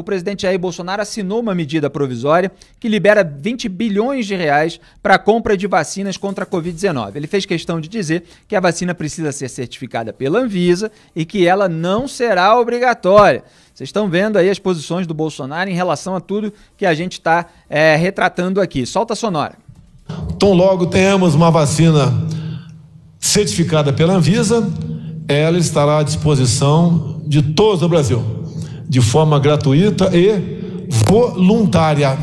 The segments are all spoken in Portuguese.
o presidente Jair Bolsonaro assinou uma medida provisória que libera 20 bilhões de reais para a compra de vacinas contra a Covid-19. Ele fez questão de dizer que a vacina precisa ser certificada pela Anvisa e que ela não será obrigatória. Vocês estão vendo aí as posições do Bolsonaro em relação a tudo que a gente está é, retratando aqui. Solta a sonora. Então, logo tenhamos uma vacina certificada pela Anvisa, ela estará à disposição de todos no Brasil de forma gratuita e voluntária.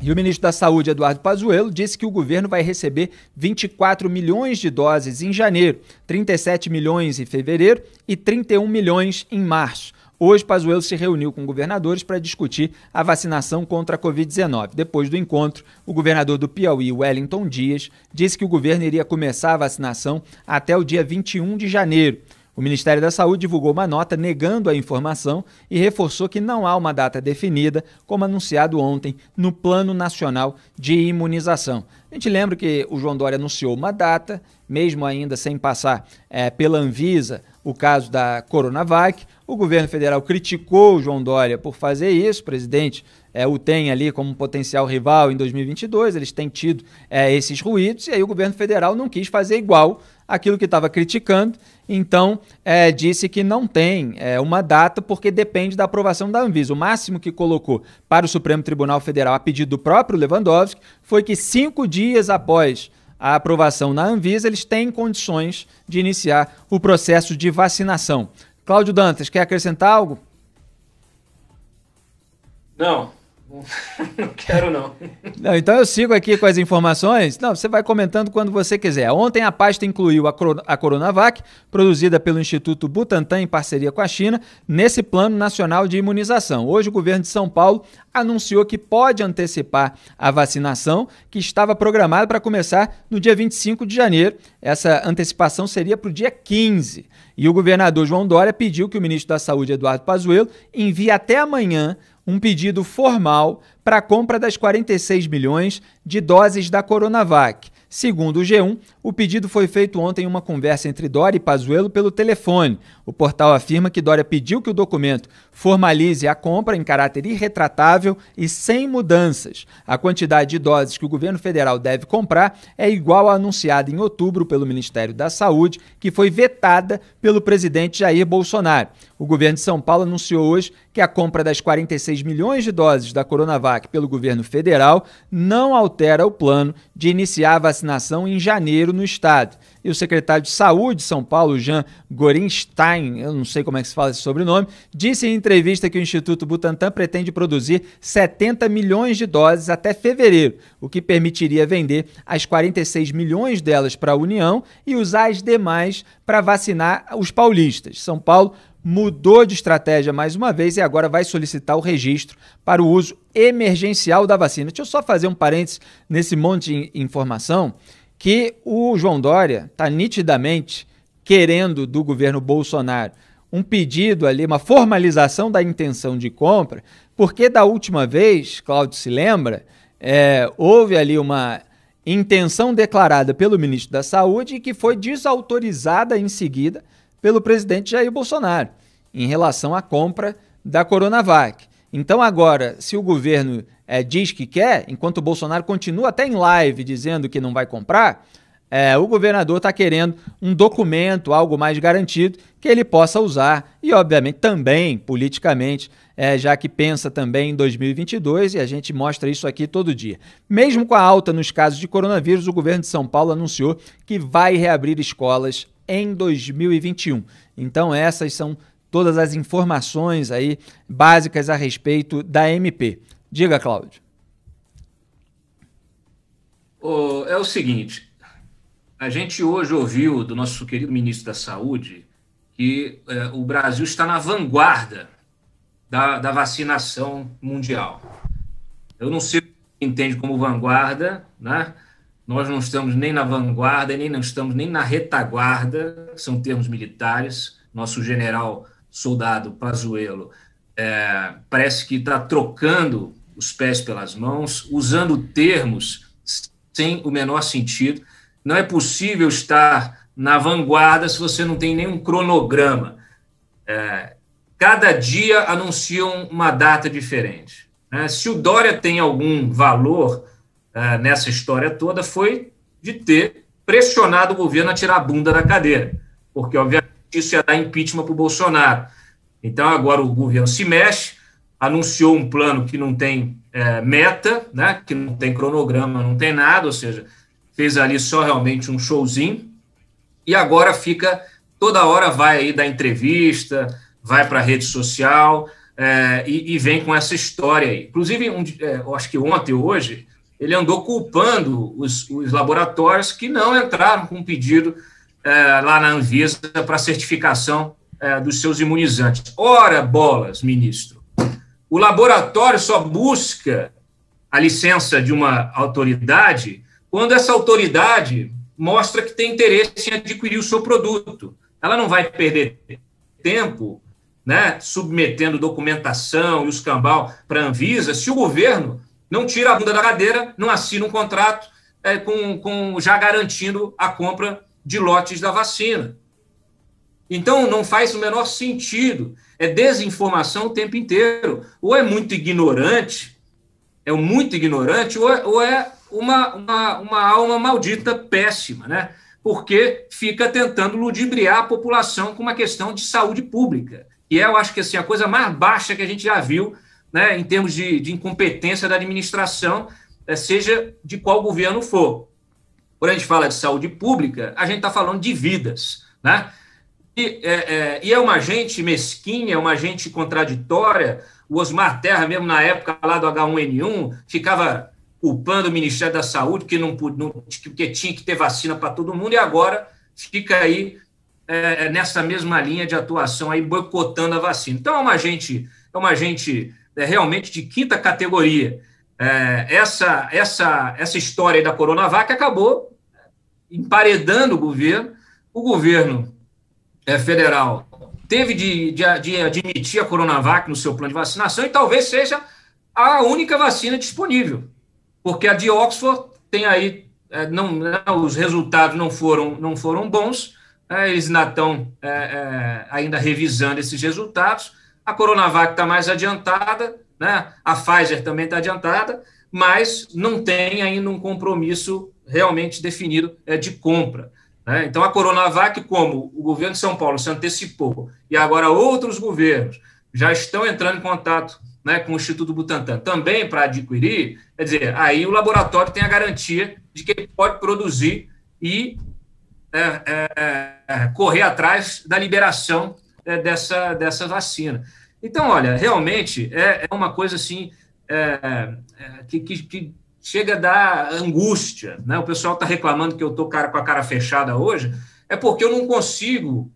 E o ministro da Saúde, Eduardo Pazuello, disse que o governo vai receber 24 milhões de doses em janeiro, 37 milhões em fevereiro e 31 milhões em março. Hoje, Pazuello se reuniu com governadores para discutir a vacinação contra a Covid-19. Depois do encontro, o governador do Piauí, Wellington Dias, disse que o governo iria começar a vacinação até o dia 21 de janeiro. O Ministério da Saúde divulgou uma nota negando a informação e reforçou que não há uma data definida, como anunciado ontem no Plano Nacional de Imunização. A gente lembra que o João Dória anunciou uma data, mesmo ainda sem passar é, pela Anvisa o caso da Coronavac. O governo federal criticou o João Dória por fazer isso, presidente é, o tem ali como potencial rival em 2022, eles têm tido é, esses ruídos, e aí o governo federal não quis fazer igual aquilo que estava criticando, então é, disse que não tem é, uma data porque depende da aprovação da Anvisa. O máximo que colocou para o Supremo Tribunal Federal a pedido do próprio Lewandowski foi que cinco dias após a aprovação na Anvisa, eles têm condições de iniciar o processo de vacinação. Cláudio Dantas, quer acrescentar algo? Não, Não quero, não. não. Então eu sigo aqui com as informações. Não, você vai comentando quando você quiser. Ontem a pasta incluiu a, a Coronavac, produzida pelo Instituto Butantan em parceria com a China, nesse Plano Nacional de Imunização. Hoje o governo de São Paulo anunciou que pode antecipar a vacinação, que estava programada para começar no dia 25 de janeiro. Essa antecipação seria para o dia 15. E o governador João Dória pediu que o ministro da Saúde, Eduardo Pazuello, envie até amanhã um pedido formal para a compra das 46 milhões de doses da Coronavac, Segundo o G1, o pedido foi feito ontem em uma conversa entre Dória e Pazuello pelo telefone. O portal afirma que Dória pediu que o documento formalize a compra em caráter irretratável e sem mudanças. A quantidade de doses que o governo federal deve comprar é igual à anunciada em outubro pelo Ministério da Saúde, que foi vetada pelo presidente Jair Bolsonaro. O governo de São Paulo anunciou hoje que a compra das 46 milhões de doses da Coronavac pelo governo federal não altera o plano de iniciar a vacinação vacinação em janeiro no estado. E o secretário de Saúde de São Paulo, Jean Gorenstein, eu não sei como é que se fala esse sobrenome, disse em entrevista que o Instituto Butantan pretende produzir 70 milhões de doses até fevereiro, o que permitiria vender as 46 milhões delas para a União e usar as demais para vacinar os paulistas. São Paulo mudou de estratégia mais uma vez e agora vai solicitar o registro para o uso emergencial da vacina. Deixa eu só fazer um parênteses nesse monte de informação que o João Dória está nitidamente querendo do governo Bolsonaro um pedido ali, uma formalização da intenção de compra, porque da última vez, Cláudio se lembra, é, houve ali uma intenção declarada pelo ministro da Saúde que foi desautorizada em seguida pelo presidente Jair Bolsonaro em relação à compra da Coronavac. Então, agora, se o governo é, diz que quer, enquanto o Bolsonaro continua até em live dizendo que não vai comprar, é, o governador está querendo um documento, algo mais garantido, que ele possa usar e, obviamente, também politicamente, é, já que pensa também em 2022 e a gente mostra isso aqui todo dia. Mesmo com a alta nos casos de coronavírus, o governo de São Paulo anunciou que vai reabrir escolas em 2021. Então essas são todas as informações aí básicas a respeito da MP. Diga, Cláudio. é o seguinte, a gente hoje ouviu do nosso querido ministro da Saúde que é, o Brasil está na vanguarda da, da, vacinação mundial. Eu não sei o que entende como vanguarda, né? Nós não estamos nem na vanguarda, nem não estamos nem na retaguarda, são termos militares. Nosso general soldado Pazuello é, parece que está trocando os pés pelas mãos, usando termos sem o menor sentido. Não é possível estar na vanguarda se você não tem nenhum cronograma. É, cada dia anunciam uma data diferente. Né? Se o Dória tem algum valor, ah, nessa história toda foi de ter pressionado o governo a tirar a bunda da cadeira, porque, obviamente, isso ia dar impeachment para o Bolsonaro. Então, agora o governo se mexe, anunciou um plano que não tem é, meta, né, que não tem cronograma, não tem nada, ou seja, fez ali só realmente um showzinho, e agora fica, toda hora vai aí da entrevista, vai para a rede social é, e, e, vem com essa história aí. Inclusive, um, é, acho que ontem, hoje, ele andou culpando os, os laboratórios que não entraram com pedido é, lá na Anvisa para certificação é, dos seus imunizantes. Ora, bolas, ministro, o laboratório só busca a licença de uma autoridade quando essa autoridade mostra que tem interesse em adquirir o seu produto. Ela não vai perder tempo né, submetendo documentação e os cambal para a Anvisa se o governo não tira a bunda da cadeira, não assina um contrato é, com, com já garantindo a compra de lotes da vacina. Então, não faz o menor sentido. É desinformação o tempo inteiro. Ou é muito ignorante, é muito ignorante, ou é, ou é uma, uma, uma alma maldita péssima, né? Porque fica tentando ludibriar a população com uma questão de saúde pública. E é, eu acho que assim, a coisa mais baixa que a gente já viu né, em termos de, de incompetência da administração, eh, seja de qual governo for. Quando a gente fala de saúde pública, a gente está falando de vidas, né? E é, é, e é, uma gente mesquinha, é uma gente contraditória. O Osmar Terra, mesmo na época lá do H1N1, ficava culpando o Ministério da Saúde que não, não que tinha que ter vacina para todo mundo e agora fica aí é, nessa mesma linha de atuação aí boicotando a vacina. Então é uma gente é uma gente é, realmente de quinta categoria. É, essa, essa, essa história da Coronavac acabou emparedando o governo. O governo é, federal teve de, de, de, admitir a Coronavac no seu plano de vacinação e talvez seja a única vacina disponível, porque a de Oxford tem aí, é, não, não, né, os resultados não foram, não foram bons, né, eles ainda estão é, é, ainda revisando esses resultados, a Coronavac está mais adiantada, né? a Pfizer também está adiantada, mas não tem ainda um compromisso realmente definido é, de compra. Né? Então, a Coronavac, como o governo de São Paulo se antecipou e agora outros governos já estão entrando em contato né, com o Instituto Butantan também para adquirir, quer dizer, aí o laboratório tem a garantia de que ele pode produzir e é, é, é correr atrás da liberação é, dessa, dessa vacina. Então, olha, realmente é, é uma coisa assim é, é, que, que, que, chega a dar angústia. Né? O pessoal está reclamando que eu estou com a cara fechada hoje, é porque eu não consigo,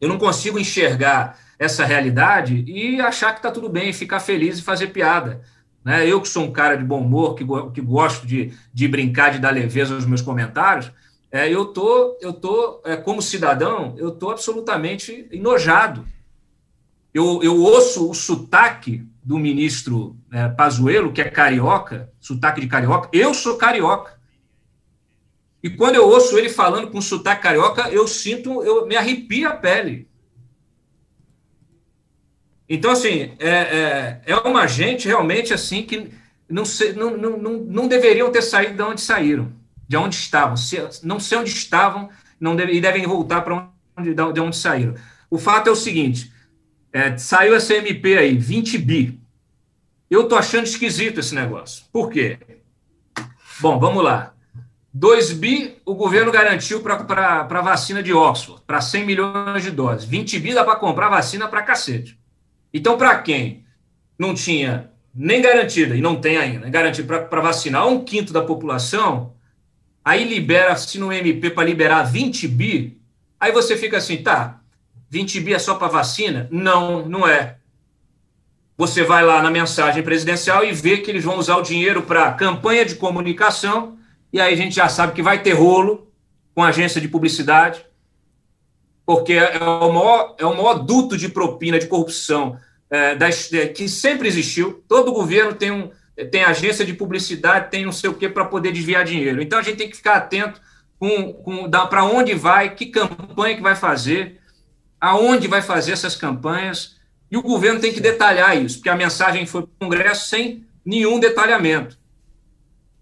eu não consigo enxergar essa realidade e achar que está tudo bem, ficar feliz e fazer piada. Né? Eu que sou um cara de bom humor, que, que gosto de, de brincar, de dar leveza nos meus comentários, é, eu tô, eu tô é, como cidadão, eu tô absolutamente enojado. Eu, eu ouço o sotaque do ministro é, Pazuello, que é carioca, sotaque de carioca. Eu sou carioca. E quando eu ouço ele falando com sotaque carioca, eu sinto, eu me arrepio a pele. Então, assim, é, é, é uma gente realmente assim que não, se, não, não, não deveriam ter saído de onde saíram de onde estavam. Se, não sei onde estavam não deve, e devem voltar para onde, de onde saíram. O fato é o seguinte: é, saiu essa MP aí, 20 bi. Eu tô achando esquisito esse negócio. Por quê? Bom, vamos lá. 2 bi o governo garantiu para a vacina de Oxford, para 100 milhões de doses. 20 bi dá para comprar vacina para cacete. Então, para quem não tinha nem garantida, e não tem ainda, né, garantir para vacinar um quinto da população, aí libera-se no MP para liberar 20 bi, aí você fica assim, tá, 20 bi é só para vacina? Não, não é. Você vai lá na mensagem presidencial e vê que eles vão usar o dinheiro para campanha de comunicação, e aí a gente já sabe que vai ter rolo com a agência de publicidade, porque é o maior, é o maior duto de propina, de corrupção, é, que sempre existiu. Todo governo tem um, tem agência de publicidade, tem não sei o que para poder desviar dinheiro. Então a gente tem que ficar atento com, com para onde vai, que campanha que vai fazer, aonde vai fazer essas campanhas, e o governo tem que detalhar isso, porque a mensagem foi para o Congresso sem nenhum detalhamento.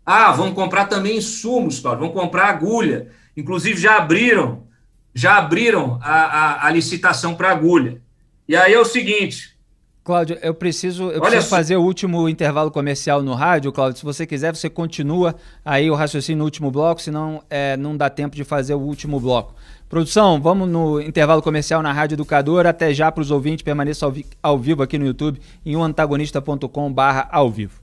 Ah, vão comprar também insumos, Cláudio, vão comprar agulha. Inclusive já abriram, já abriram a, a, a licitação para agulha. E aí é o seguinte, Cláudio, eu preciso, eu preciso fazer o último intervalo comercial no rádio, Cláudio. Se você quiser, você continua aí o raciocínio no último bloco, senão é, não dá tempo de fazer o último bloco. Produção, vamos no intervalo comercial na Rádio Educadora. Até já para os ouvintes, permaneça ao, vi ao, vivo aqui no YouTube em oantagonista.com/barra ao vivo.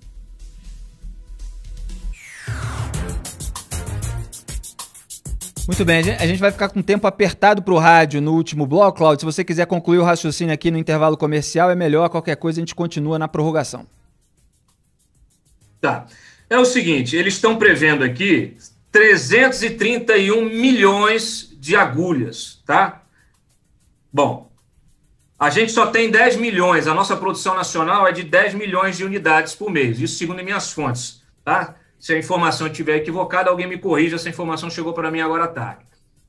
Muito bem, a gente vai ficar com tempo apertado para o rádio no último bloco, Claudio. Se você quiser concluir o raciocínio aqui no intervalo comercial, é melhor. Qualquer coisa a gente continua na prorrogação. Tá. É o seguinte, eles estão prevendo aqui 331 milhões de agulhas, tá? Bom, a gente só tem 10 milhões, a nossa produção nacional é de 10 milhões de unidades por mês, isso segundo minhas fontes, tá? Se a informação estiver equivocada, alguém me corrija, essa informação chegou para mim agora à tarde.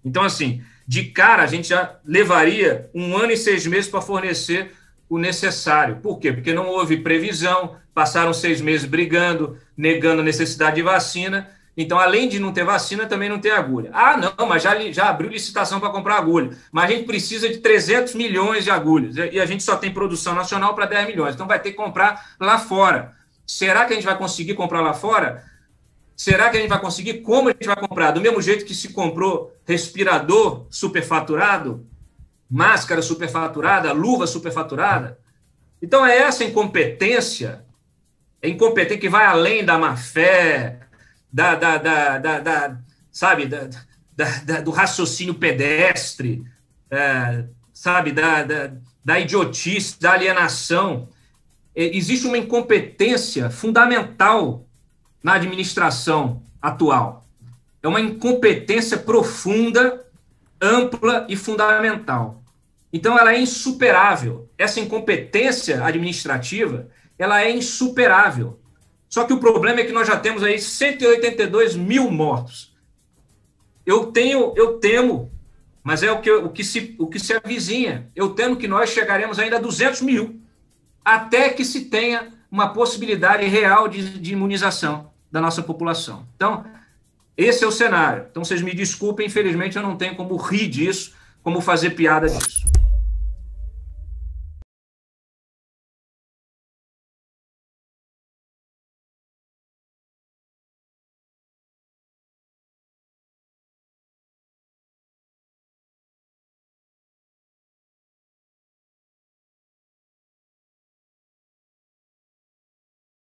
Então, assim, de cara, a gente já levaria um ano e seis meses para fornecer o necessário. Por quê? Porque não houve previsão, passaram seis meses brigando, negando a necessidade de vacina. Então, além de não ter vacina, também não tem agulha. Ah, não, mas já, já abriu licitação para comprar agulha. Mas a gente precisa de 300 milhões de agulhas. E a gente só tem produção nacional para 10 milhões. Então, vai ter que comprar lá fora. Será que a gente vai conseguir comprar lá fora? Será que a gente vai conseguir? Como a gente vai comprar? Do mesmo jeito que se comprou respirador superfaturado, máscara superfaturada, luva superfaturada? Então é essa incompetência, é incompetência que vai além da má fé, da, da, da, da sabe, do raciocínio pedestre, é, sabe, da, da idiotice, da alienação. É, existe uma incompetência fundamental na administração atual é uma incompetência profunda, ampla e fundamental. Então, ela é insuperável. Essa incompetência administrativa, ela é insuperável. Só que o problema é que nós já temos aí 182 mil mortos. Eu tenho, eu temo, mas é o que, o que, se, o que se avizinha. Eu temo que nós chegaremos ainda a 200 mil, até que se tenha uma possibilidade real de, de imunização da nossa população. Então, esse é o cenário. Então, vocês me desculpem, infelizmente eu não tenho como rir disso, como fazer piada disso.